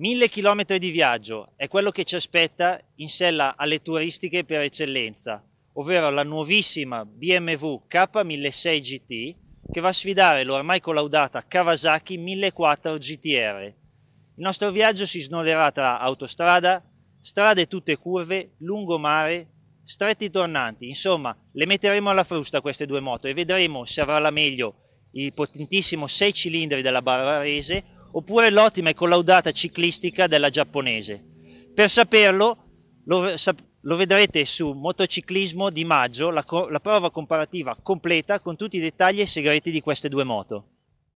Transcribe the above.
1000 km di viaggio è quello che ci aspetta in sella alle turistiche per eccellenza, ovvero la nuovissima BMW K1600 GT che va a sfidare l'ormai collaudata Kawasaki 1400 GTR. Il nostro viaggio si snoderà tra autostrada, strade tutte curve, lungomare, stretti tornanti, insomma le metteremo alla frusta queste due moto e vedremo se avrà la meglio il potentissimo 6 cilindri della Barbarese oppure l'ottima e collaudata ciclistica della giapponese. Per saperlo lo, sap lo vedrete su Motociclismo di maggio, la, la prova comparativa completa con tutti i dettagli e i segreti di queste due moto.